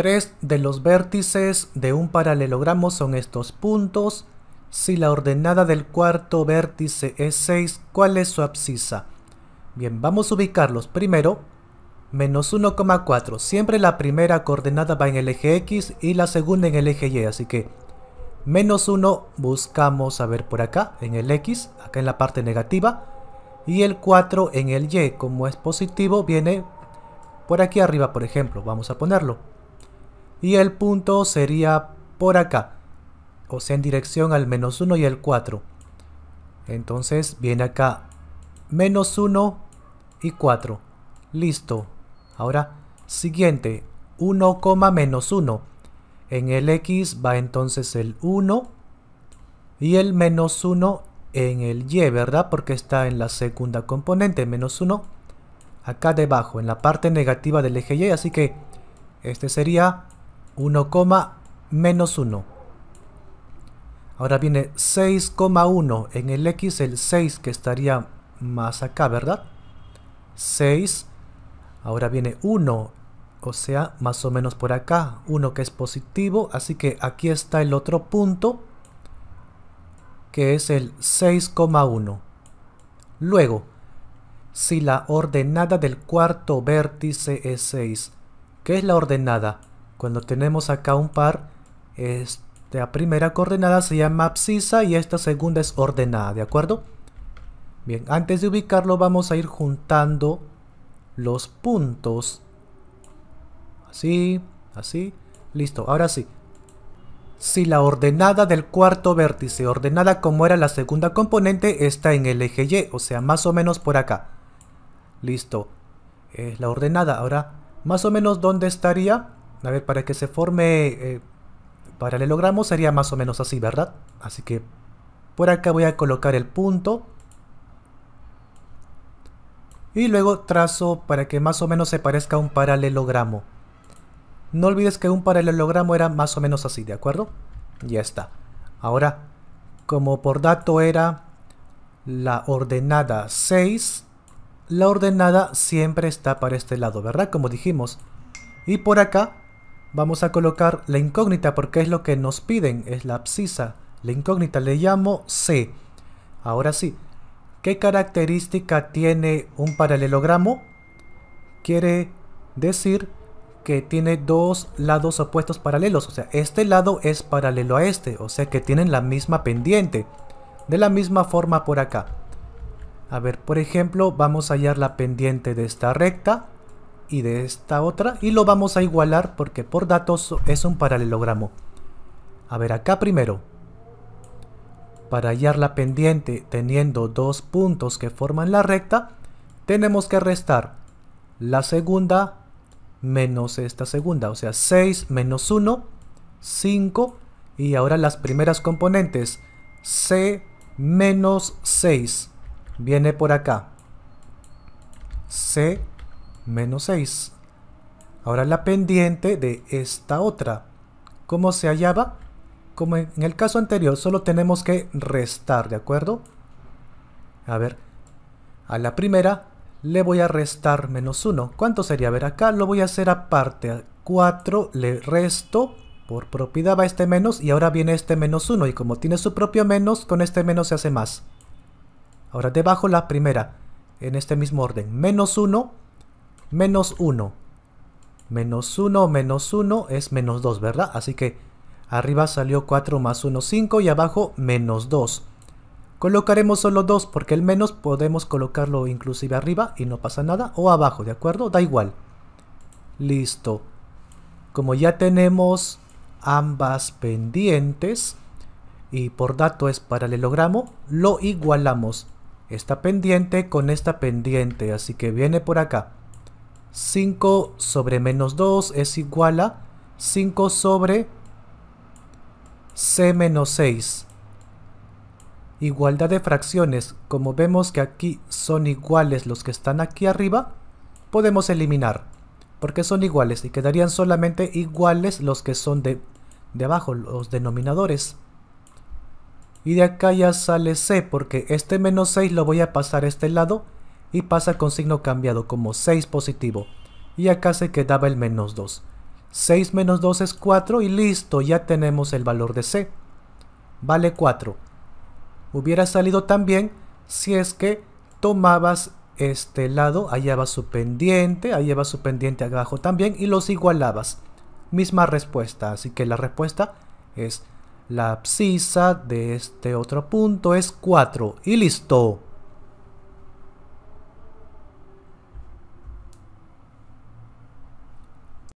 Tres de los vértices de un paralelogramo son estos puntos. Si la ordenada del cuarto vértice es 6, ¿cuál es su abscisa? Bien, vamos a ubicarlos primero. Menos 1,4. Siempre la primera coordenada va en el eje X y la segunda en el eje Y. Así que menos 1 buscamos, a ver, por acá, en el X, acá en la parte negativa. Y el 4 en el Y. Como es positivo, viene por aquí arriba, por ejemplo. Vamos a ponerlo y el punto sería por acá, o sea en dirección al menos 1 y el 4. Entonces viene acá menos 1 y 4. Listo. Ahora, siguiente, 1, menos 1. En el X va entonces el 1 y el menos 1 en el Y, ¿verdad? Porque está en la segunda componente, menos 1 acá debajo, en la parte negativa del eje Y. Así que este sería 1, menos 1. Ahora viene 6,1. En el x el 6 que estaría más acá, ¿verdad? 6. Ahora viene 1. O sea, más o menos por acá. 1 que es positivo. Así que aquí está el otro punto. Que es el 6,1. Luego, si la ordenada del cuarto vértice es 6. ¿Qué es la ordenada? Cuando tenemos acá un par, la este, primera coordenada se llama abscisa y esta segunda es ordenada, ¿de acuerdo? Bien, antes de ubicarlo vamos a ir juntando los puntos. Así, así. Listo, ahora sí. Si la ordenada del cuarto vértice, ordenada como era la segunda componente, está en el eje Y, o sea, más o menos por acá. Listo. Es la ordenada. Ahora, más o menos, ¿dónde estaría? A ver, para que se forme eh, paralelogramo sería más o menos así, ¿verdad? Así que por acá voy a colocar el punto. Y luego trazo para que más o menos se parezca a un paralelogramo. No olvides que un paralelogramo era más o menos así, ¿de acuerdo? Ya está. Ahora, como por dato era la ordenada 6, la ordenada siempre está para este lado, ¿verdad? Como dijimos. Y por acá Vamos a colocar la incógnita porque es lo que nos piden, es la abscisa. La incógnita le llamo C. Ahora sí, ¿qué característica tiene un paralelogramo? Quiere decir que tiene dos lados opuestos paralelos, o sea, este lado es paralelo a este, o sea que tienen la misma pendiente. De la misma forma por acá. A ver, por ejemplo, vamos a hallar la pendiente de esta recta y de esta otra y lo vamos a igualar porque por datos es un paralelogramo. A ver, acá primero. Para hallar la pendiente teniendo dos puntos que forman la recta, tenemos que restar la segunda menos esta segunda, o sea 6 menos 1, 5 y ahora las primeras componentes C menos 6 viene por acá C menos 6. Ahora la pendiente de esta otra. ¿Cómo se hallaba? Como en el caso anterior, solo tenemos que restar, ¿de acuerdo? A ver, a la primera le voy a restar menos 1. ¿Cuánto sería? A ver, acá lo voy a hacer aparte. 4 le resto, por propiedad va este menos y ahora viene este menos 1. Y como tiene su propio menos, con este menos se hace más. Ahora debajo la primera, en este mismo orden. Menos 1 menos 1. Menos 1 menos 1 es menos 2, ¿verdad? Así que arriba salió 4 más 1, 5 y abajo menos 2. Colocaremos solo 2 porque el menos podemos colocarlo inclusive arriba y no pasa nada. O abajo, ¿de acuerdo? Da igual. Listo. Como ya tenemos ambas pendientes y por dato es paralelogramo, lo igualamos. Esta pendiente con esta pendiente, así que viene por acá. 5 sobre menos 2 es igual a 5 sobre c menos 6. Igualdad de fracciones. Como vemos que aquí son iguales los que están aquí arriba, podemos eliminar. Porque son iguales y quedarían solamente iguales los que son de, de abajo, los denominadores. Y de acá ya sale c porque este menos 6 lo voy a pasar a este lado y pasa con signo cambiado como 6 positivo. Y acá se quedaba el menos 2. 6 menos 2 es 4 y listo, ya tenemos el valor de C. Vale 4. Hubiera salido también si es que tomabas este lado, va su pendiente, va su pendiente abajo también y los igualabas. Misma respuesta, así que la respuesta es la abscisa de este otro punto es 4 y listo.